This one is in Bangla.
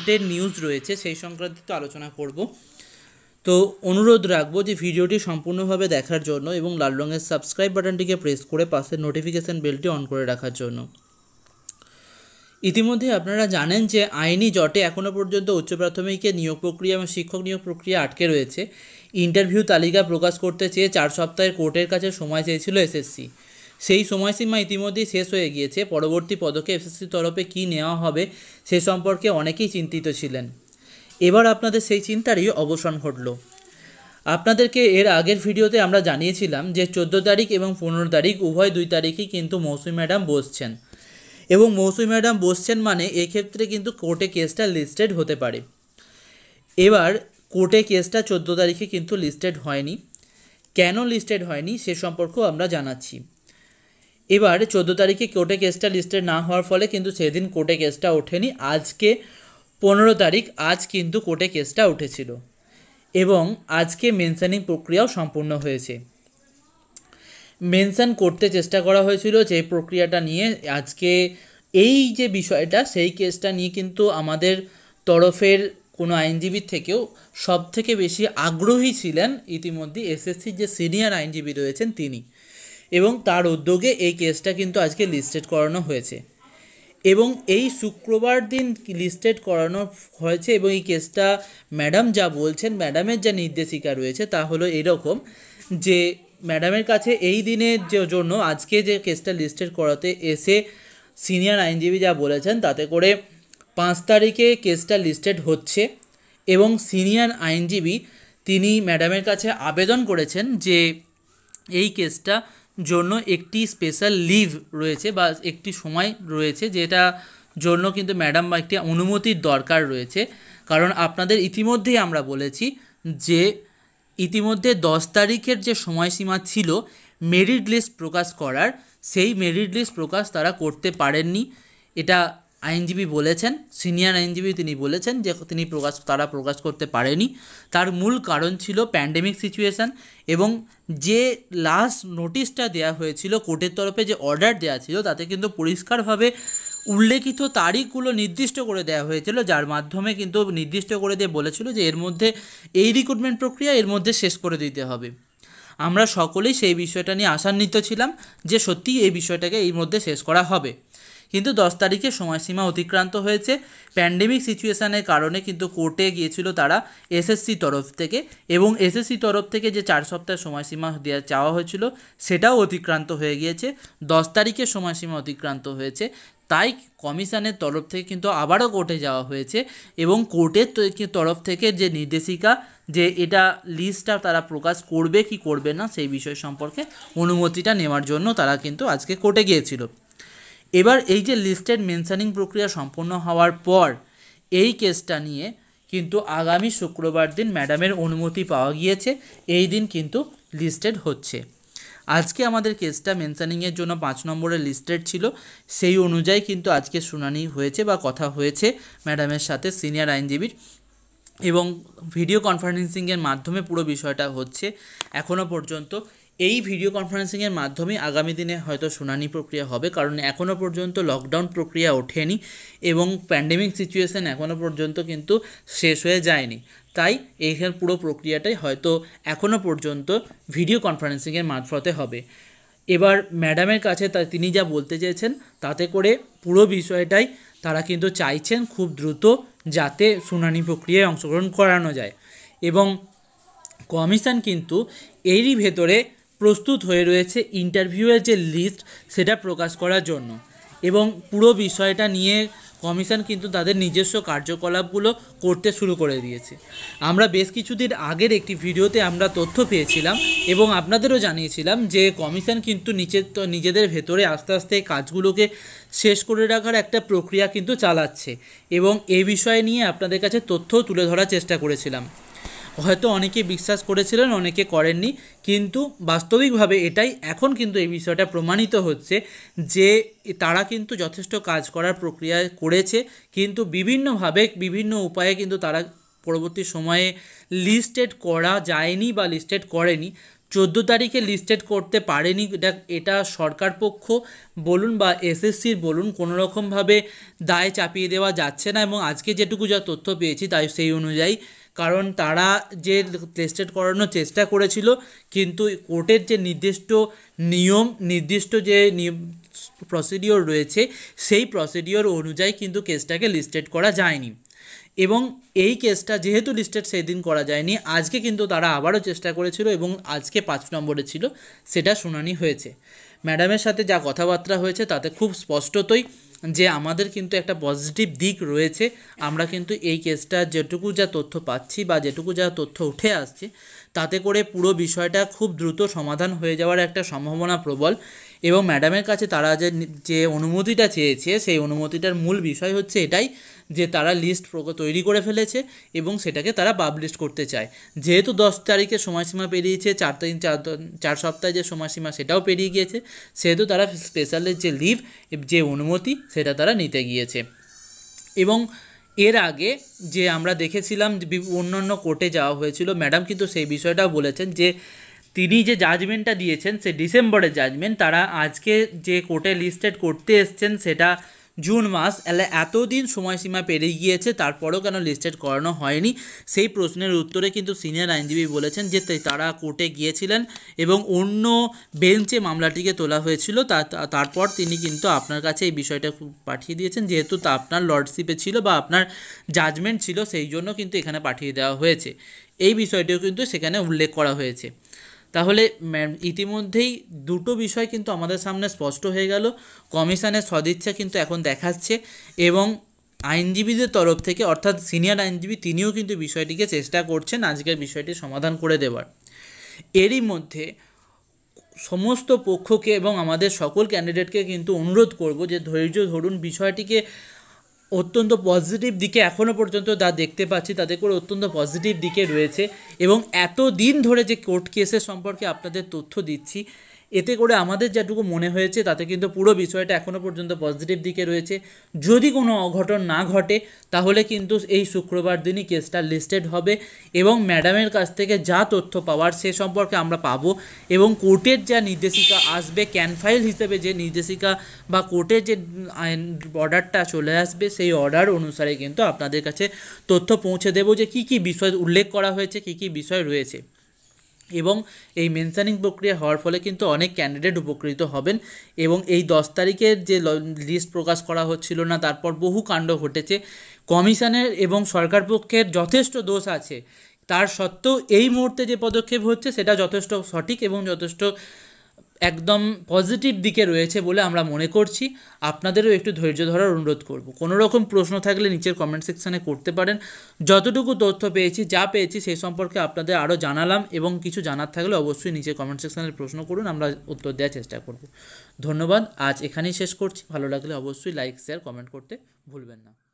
ভারতের নিউজ রয়েছে সেই সংক্রান্ত আলোচনা করব তো অনুরোধ রাখবো যে ভিডিওটি সম্পূর্ণভাবে দেখার জন্য এবং লাল রঙের সাবস্ক্রাইব বাটনটিকে প্রেস করে পাশের নোটিফিকেশান বেলটি অন করে রাখার জন্য ইতিমধ্যে আপনারা জানেন যে আইনি জটে এখনও পর্যন্ত উচ্চ প্রাথমিকে নিয়োগ প্রক্রিয়া এবং শিক্ষক নিয়োগ প্রক্রিয়া আটকে রয়েছে ইন্টারভিউ তালিকা প্রকাশ করতে চেয়ে চার সপ্তাহের কোর্টের কাছে সময় চেয়েছিল এসএসসি সেই সময়সীমা ইতিমধ্যেই শেষ হয়ে গিয়েছে পরবর্তী পদক্ষেপ এসএসসি তরফে কী নেওয়া হবে সে সম্পর্কে অনেকেই চিন্তিত ছিলেন এবার আপনাদের সেই চিন্তারই অবসান ঘটল আপনাদেরকে এর আগের ভিডিওতে আমরা জানিয়েছিলাম যে চোদ্দো তারিখ এবং পনেরো তারিখ উভয় দুই তারিখই কিন্তু মৌসুমি ম্যাডাম বসছেন এবং মৌসুমি ম্যাডাম বসছেন মানে এক্ষেত্রে কিন্তু কোর্টে কেসটা লিস্টেড হতে পারে এবার কোর্টে কেসটা চোদ্দো তারিখে কিন্তু লিস্টেড হয়নি কেন লিস্টেড হয়নি সে সম্পর্কেও আমরা জানাচ্ছি এবার চোদ্দো তারিখে কোর্টে কেসটা লিস্টেড না হওয়ার ফলে কিন্তু সেদিন কোর্টে কেসটা ওঠেনি আজকে পনেরো তারিখ আজ কিন্তু কোর্টে কেসটা উঠেছিল এবং আজকে মেনশানিং প্রক্রিয়াও সম্পূর্ণ হয়েছে মেনশান করতে চেষ্টা করা হয়েছিল যে প্রক্রিয়াটা নিয়ে আজকে এই যে বিষয়টা সেই কেসটা নিয়ে কিন্তু আমাদের তরফের কোনো আইনজীবীর থেকেও সব থেকে বেশি আগ্রহী ছিলেন ইতিমধ্যে এসএসসির যে সিনিয়র আইনজীবী রয়েছেন তিনি এবং তার উদ্যোগে এই কেসটা কিন্তু আজকে লিস্টেড করানো হয়েছে এবং এই শুক্রবার দিন লিস্টেড করানো হয়েছে এবং এই কেসটা ম্যাডাম যা বলছেন ম্যাডামের যা নির্দেশিকা রয়েছে তা হলো এরকম যে ম্যাডামের কাছে এই দিনের জন্য আজকে যে কেসটা লিস্টেড করাতে এসে সিনিয়র আইনজীবী যা বলেছেন তাতে করে পাঁচ তারিখে কেসটা লিস্টেড হচ্ছে এবং সিনিয়র আইনজীবী তিনি ম্যাডামের কাছে আবেদন করেছেন যে এই কেসটা জন্য একটি স্পেশাল লিভ রয়েছে বা একটি সময় রয়েছে যেটা জন্য কিন্তু ম্যাডাম বা একটি অনুমতির দরকার রয়েছে কারণ আপনাদের ইতিমধ্যেই আমরা বলেছি যে ইতিমধ্যে দশ তারিখের যে সময়সীমা ছিল মেরিট লিস্ট প্রকাশ করার সেই মেরিট লিস্ট প্রকাশ তারা করতে পারেননি এটা আইনজীবী বলেছেন সিনিয়র আইনজীবী তিনি বলেছেন যে তিনি প্রকাশ তারা প্রকাশ করতে পারেনি তার মূল কারণ ছিল প্যান্ডেমিক সিচুয়েশান এবং যে লাস্ট নোটিশটা দেয়া হয়েছিল কোর্টের তরফে যে অর্ডার দেওয়া ছিল তাতে কিন্তু পরিষ্কারভাবে উল্লেখিত তারিখগুলো নির্দিষ্ট করে দেওয়া হয়েছিল যার মাধ্যমে কিন্তু নির্দিষ্ট করে দিয়ে বলেছিল যে এর মধ্যে এই রিক্রুটমেন্ট প্রক্রিয়া এর মধ্যে শেষ করে দিতে হবে আমরা সকলেই সেই বিষয়টা নিয়ে আশান্বিত ছিলাম যে সত্যিই এই বিষয়টাকে এর মধ্যে শেষ করা হবে কিন্তু দশ তারিখে সময়সীমা অতিক্রান্ত হয়েছে প্যান্ডেমিক সিচুয়েশানের কারণে কিন্তু কোর্টে গিয়েছিল তারা এসএসসি তরফ থেকে এবং এসএসসি তরফ থেকে যে চার সপ্তাহের সময়সীমা দেওয়া চাওয়া হয়েছিল সেটাও অতিক্রান্ত হয়ে গিয়েছে দশ তারিখে সময়সীমা অতিক্রান্ত হয়েছে তাই কমিশনের তরফ থেকে কিন্তু আবারও কোর্টে যাওয়া হয়েছে এবং কোর্টের তরফ থেকে যে নির্দেশিকা যে এটা লিস্টটা তারা প্রকাশ করবে কি করবে না সেই বিষয় সম্পর্কে অনুমতিটা নেওয়ার জন্য তারা কিন্তু আজকে কোর্টে গিয়েছিল এবার এই যে লিস্টেড মেনশানিং প্রক্রিয়া সম্পন্ন হওয়ার পর এই কেসটা নিয়ে কিন্তু আগামী শুক্রবার দিন ম্যাডামের অনুমতি পাওয়া গিয়েছে এই দিন কিন্তু লিস্টেড হচ্ছে আজকে আমাদের কেসটা মেনশানিংয়ের জন্য পাঁচ নম্বরে লিস্টেড ছিল সেই অনুযায়ী কিন্তু আজকে শুনানি হয়েছে বা কথা হয়েছে ম্যাডামের সাথে সিনিয়র আইনজীবীর এবং ভিডিও কনফারেন্সিংয়ের মাধ্যমে পুরো বিষয়টা হচ্ছে এখনও পর্যন্ত এই ভিডিও কনফারেন্সিংয়ের মাধ্যমে আগামী দিনে হয়তো শুনানি প্রক্রিয়া হবে কারণ এখনও পর্যন্ত লকডাউন প্রক্রিয়া ওঠেনি এবং প্যান্ডেমিক সিচুয়েশান এখনও পর্যন্ত কিন্তু শেষ হয়ে যায়নি তাই এইখানে পুরো প্রক্রিয়াটাই হয়তো এখনও পর্যন্ত ভিডিও কনফারেন্সিংয়ের মারফতে হবে এবার ম্যাডামের কাছে তা তিনি যা বলতে চেয়েছেন তাতে করে পুরো বিষয়টাই তারা কিন্তু চাইছেন খুব দ্রুত যাতে শুনানি প্রক্রিয়ায় অংশগ্রহণ করানো যায় এবং কমিশন কিন্তু এরই ভেতরে প্রস্তুত হয়ে রয়েছে ইন্টারভিউয়ের যে লিস্ট সেটা প্রকাশ করার জন্য এবং পুরো বিষয়টা নিয়ে কমিশন কিন্তু তাদের নিজস্ব কার্যকলাপগুলো করতে শুরু করে দিয়েছে আমরা বেশ কিছুদিন আগের একটি ভিডিওতে আমরা তথ্য পেয়েছিলাম এবং আপনাদেরও জানিয়েছিলাম যে কমিশন কিন্তু তো নিজেদের ভেতরে আস্তে আস্তে কাজগুলোকে শেষ করে রাখার একটা প্রক্রিয়া কিন্তু চালাচ্ছে এবং এ বিষয় নিয়ে আপনাদের কাছে তথ্য তুলে ধরার চেষ্টা করেছিলাম হয়তো অনেকে বিশ্বাস করেছিলেন অনেকে করেননি কিন্তু বাস্তবিকভাবে এটাই এখন কিন্তু এই বিষয়টা প্রমাণিত হচ্ছে যে তারা কিন্তু যথেষ্ট কাজ করার প্রক্রিয়া করেছে কিন্তু বিভিন্নভাবে বিভিন্ন উপায়ে কিন্তু তারা পরবর্তী সময়ে লিস্টেড করা যায়নি বা লিস্টেড করেনি চোদ্দো তারিখে লিস্টেড করতে পারেনি এটা এটা সরকার পক্ষ বলুন বা এসএসসির বলুন কোনো রকমভাবে দায় চাপিয়ে দেওয়া যাচ্ছে না এবং আজকে যেটুকু যা তথ্য পেয়েছি তাই সেই অনুযায়ী কারণ তারা যে টেস্টেড করানোর চেষ্টা করেছিল কিন্তু কোর্টের যে নির্দিষ্ট নিয়ম নির্দিষ্ট যে প্রসিডিওর রয়েছে সেই প্রসিডিওর অনুযায়ী কিন্তু কেসটাকে লিস্টেড করা যায়নি এবং এই কেসটা যেহেতু লিস্টেড সেদিন করা যায়নি আজকে কিন্তু তারা আবারও চেষ্টা করেছিল এবং আজকে পাঁচ নম্বরে ছিল সেটা শুনানি হয়েছে ম্যাডামের সাথে যা কথাবার্তা হয়েছে তাতে খুব স্পষ্টতই যে আমাদের কিন্তু একটা পজিটিভ দিক রয়েছে আমরা কিন্তু এই কেসটা যেটুকু যা তথ্য পাচ্ছি বা যেটুকু যা তথ্য উঠে আসছে তাতে করে পুরো বিষয়টা খুব দ্রুত সমাধান হয়ে যাওয়ার একটা সম্ভাবনা প্রবল এবং ম্যাডামের কাছে তারা যে যে অনুমতিটা চেয়েছে সেই অনুমতিটার মূল বিষয় হচ্ছে এটাই যে তারা লিস্ট তৈরি করে ফেলেছে এবং সেটাকে তারা পাবলিশ করতে চায় যেহেতু দশ তারিখে সময়সীমা পেরিয়েছে চার দিন চার সপ্তাহে যে সময়সীমা সেটাও পেরিয়ে গিয়েছে সেহেতু তারা স্পেশালের যে লিভ যে অনুমতি সেটা তারা নিতে গিয়েছে এবং এর আগে যে আমরা দেখেছিলাম অন্যান্য কোর্টে যাওয়া হয়েছিল ম্যাডাম কিন্তু সেই বিষয়টাও বলেছেন যে তিনি যে জাজমেন্টটা দিয়েছেন সে ডিসেম্বরের জাজমেন্ট তারা আজকে যে কোর্টে লিস্টেড করতে এসছেন সেটা জুন মাস এলে এতদিন সময়সীমা পেরিয়ে গিয়েছে তারপরেও কেন লিস্টেড করানো হয়নি সেই প্রশ্নের উত্তরে কিন্তু সিনিয়র আইনজীবী বলেছেন যে তারা কোর্টে গিয়েছিলেন এবং অন্য বেঞ্চে মামলাটিকে তোলা হয়েছিল তারপর তিনি কিন্তু আপনার কাছে এই বিষয়টা পাঠিয়ে দিয়েছেন যেহেতু তা আপনার লর্ডশিপে ছিল বা আপনার জাজমেন্ট ছিল সেই জন্য কিন্তু এখানে পাঠিয়ে দেওয়া হয়েছে এই বিষয়টিও কিন্তু সেখানে উল্লেখ করা হয়েছে তাহলে ইতিমধ্যেই দুটো বিষয় কিন্তু আমাদের সামনে স্পষ্ট হয়ে গেল কমিশনের সদিচ্ছা কিন্তু এখন দেখাচ্ছে এবং আইনজীবীদের তরফ থেকে অর্থাৎ সিনিয়র আইনজীবী তিনিও কিন্তু বিষয়টিকে চেষ্টা করছেন আজকের বিষয়টি সমাধান করে দেওয়ার এরই মধ্যে সমস্ত পক্ষকে এবং আমাদের সকল ক্যান্ডিডেটকে কিন্তু অনুরোধ করব যে ধৈর্য ধরুন বিষয়টিকে অত্যন্ত পজিটিভ দিকে এখনও পর্যন্ত তা দেখতে পাচ্ছি তাদের করে অত্যন্ত পজিটিভ দিকে রয়েছে এবং এত দিন ধরে যে কোর্ট কেসের সম্পর্কে আপনাদের তথ্য দিচ্ছি এতে করে আমাদের যেটুকু মনে হয়েছে তাতে কিন্তু পুরো বিষয়টা এখনও পর্যন্ত পজিটিভ দিকে রয়েছে যদি কোনো অঘটন না ঘটে তাহলে কিন্তু এই শুক্রবার দিনই কেসটা লিস্টেড হবে এবং ম্যাডামের কাছ থেকে যা তথ্য পাওয়ার সে সম্পর্কে আমরা পাব এবং কোর্টের যা নির্দেশিকা আসবে ক্যান ফাইল হিসেবে যে নির্দেশিকা বা কোর্টের যে অর্ডারটা চলে আসবে সেই অর্ডার অনুসারে কিন্তু আপনাদের কাছে তথ্য পৌঁছে দেব যে কি কি বিষয় উল্লেখ করা হয়েছে কি কি বিষয় রয়েছে এবং এই মেনশানিং প্রক্রিয়া হওয়ার ফলে কিন্তু অনেক ক্যান্ডিডেট উপকৃত হবেন এবং এই দশ তারিখের যে লিস্ট প্রকাশ করা হচ্ছিল না তারপর বহু কাণ্ড ঘটেছে কমিশনের এবং সরকার পক্ষের যথেষ্ট দোষ আছে তার সত্ত্বেও এই মুহূর্তে যে পদক্ষেপ হচ্ছে সেটা যথেষ্ট সঠিক এবং যথেষ্ট একদম পজিটিভ দিকে রয়েছে বলে আমরা মনে করছি আপনাদেরও একটু ধৈর্য ধরার অনুরোধ করব কোনো রকম প্রশ্ন থাকলে নিচের কমেন্ট সেকশানে করতে পারেন যতটুকু তথ্য পেয়েছি যা পেয়েছি সেই সম্পর্কে আপনাদের আরও জানালাম এবং কিছু জানার থাকলে অবশ্যই নিচের কমেন্ট সেকশানে প্রশ্ন করুন আমরা উত্তর দেওয়ার চেষ্টা করব ধন্যবাদ আজ এখানেই শেষ করছি ভালো লাগলে অবশ্যই লাইক শেয়ার কমেন্ট করতে ভুলবেন না